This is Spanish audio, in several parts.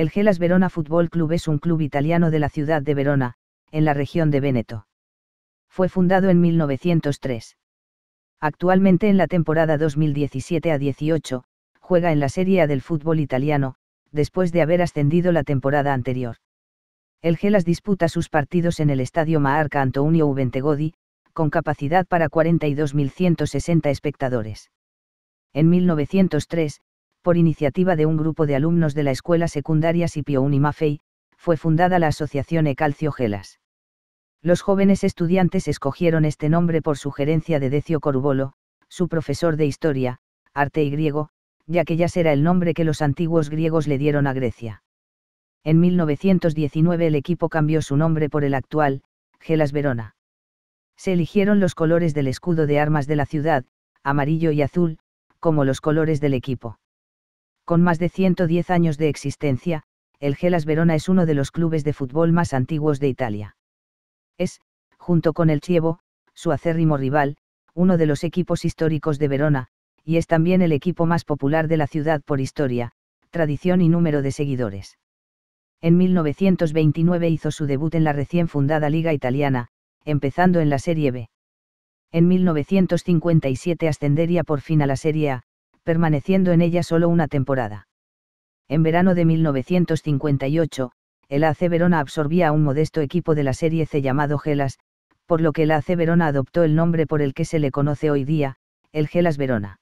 El Gelas Verona Fútbol Club es un club italiano de la ciudad de Verona, en la región de Veneto. Fue fundado en 1903. Actualmente en la temporada 2017 a 18, juega en la Serie A del fútbol italiano, después de haber ascendido la temporada anterior. El Gelas disputa sus partidos en el Estadio Maarca Antonio Ubentegodi, con capacidad para 42.160 espectadores. En 1903, por iniciativa de un grupo de alumnos de la escuela secundaria Scipio Unimafei, fue fundada la asociación Ecalcio Gelas. Los jóvenes estudiantes escogieron este nombre por sugerencia de Decio Corubolo, su profesor de historia, arte y griego, ya que ya será el nombre que los antiguos griegos le dieron a Grecia. En 1919 el equipo cambió su nombre por el actual, Gelas Verona. Se eligieron los colores del escudo de armas de la ciudad, amarillo y azul, como los colores del equipo. Con más de 110 años de existencia, el Gelas Verona es uno de los clubes de fútbol más antiguos de Italia. Es, junto con el Chievo, su acérrimo rival, uno de los equipos históricos de Verona, y es también el equipo más popular de la ciudad por historia, tradición y número de seguidores. En 1929 hizo su debut en la recién fundada Liga Italiana, empezando en la Serie B. En 1957 ascendería por fin a la Serie A, permaneciendo en ella solo una temporada. En verano de 1958, el AC Verona absorbía a un modesto equipo de la Serie C llamado Gelas, por lo que el AC Verona adoptó el nombre por el que se le conoce hoy día, el Gelas Verona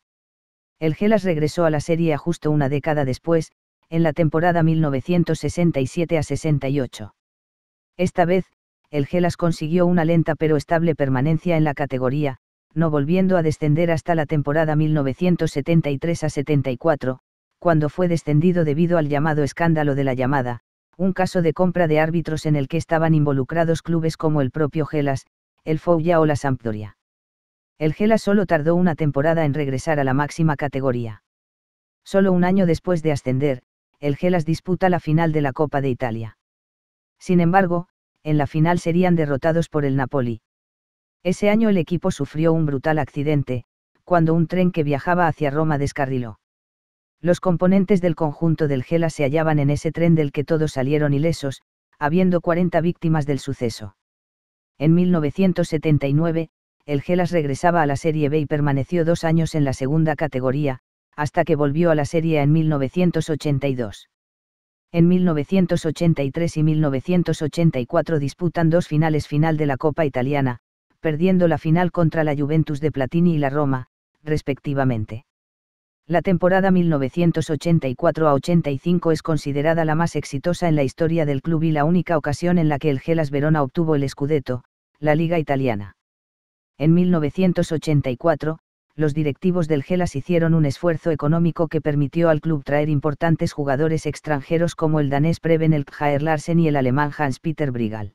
el Gelas regresó a la Serie justo una década después, en la temporada 1967 a 68. Esta vez, el Gelas consiguió una lenta pero estable permanencia en la categoría, no volviendo a descender hasta la temporada 1973 a 74, cuando fue descendido debido al llamado escándalo de la llamada, un caso de compra de árbitros en el que estaban involucrados clubes como el propio Gelas, el Fouya o la Sampdoria el Gela solo tardó una temporada en regresar a la máxima categoría. Solo un año después de ascender, el Gelas disputa la final de la Copa de Italia. Sin embargo, en la final serían derrotados por el Napoli. Ese año el equipo sufrió un brutal accidente, cuando un tren que viajaba hacia Roma descarriló. Los componentes del conjunto del Gela se hallaban en ese tren del que todos salieron ilesos, habiendo 40 víctimas del suceso. En 1979, el Gelas regresaba a la Serie B y permaneció dos años en la segunda categoría, hasta que volvió a la Serie A en 1982. En 1983 y 1984 disputan dos finales final de la Copa Italiana, perdiendo la final contra la Juventus de Platini y la Roma, respectivamente. La temporada 1984 a 85 es considerada la más exitosa en la historia del club y la única ocasión en la que el Gelas Verona obtuvo el Scudetto, la Liga Italiana. En 1984, los directivos del Gelas hicieron un esfuerzo económico que permitió al club traer importantes jugadores extranjeros como el danés Preben el Larsen y el alemán Hans-Peter Brigal.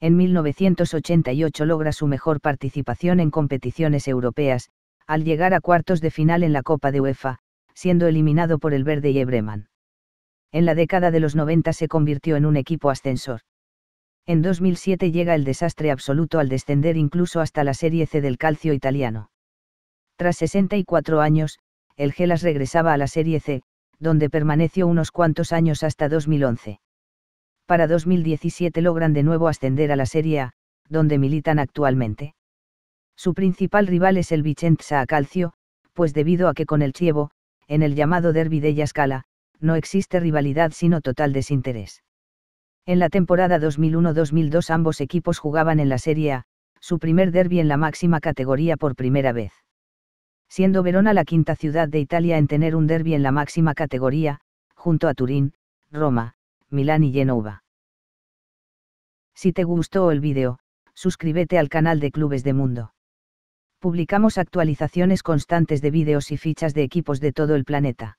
En 1988 logra su mejor participación en competiciones europeas, al llegar a cuartos de final en la Copa de UEFA, siendo eliminado por el Verde y Ebreman. En la década de los 90 se convirtió en un equipo ascensor en 2007 llega el desastre absoluto al descender incluso hasta la Serie C del calcio italiano. Tras 64 años, el Gelas regresaba a la Serie C, donde permaneció unos cuantos años hasta 2011. Para 2017 logran de nuevo ascender a la Serie A, donde militan actualmente. Su principal rival es el Vicenza a Calcio, pues debido a que con el Chievo, en el llamado Derby della Scala, no existe rivalidad sino total desinterés. En la temporada 2001-2002 ambos equipos jugaban en la Serie A, su primer derby en la máxima categoría por primera vez. Siendo Verona la quinta ciudad de Italia en tener un derby en la máxima categoría, junto a Turín, Roma, Milán y Genova. Si te gustó el vídeo, suscríbete al canal de Clubes de Mundo. Publicamos actualizaciones constantes de vídeos y fichas de equipos de todo el planeta.